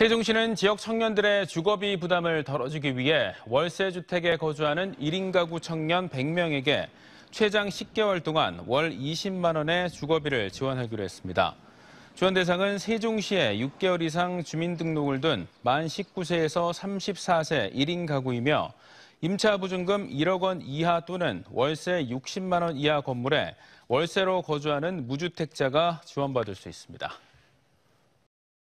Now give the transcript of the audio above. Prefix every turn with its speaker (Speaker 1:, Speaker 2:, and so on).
Speaker 1: 세종시는 지역 청년들의 주거비 부담을 덜어주기 위해 월세 주택에 거주하는 1인 가구 청년 100명에게 최장 10개월 동안 월 20만 원의 주거비를 지원하기로 했습니다. 지원 대상은 세종시에 6개월 이상 주민등록을 둔 만 19세에서 34세 1인 가구이며 임차 보증금 1억 원 이하 또는 월세 60만 원 이하 건물에 월세로 거주하는 무주택자가 지원받을 수 있습니다.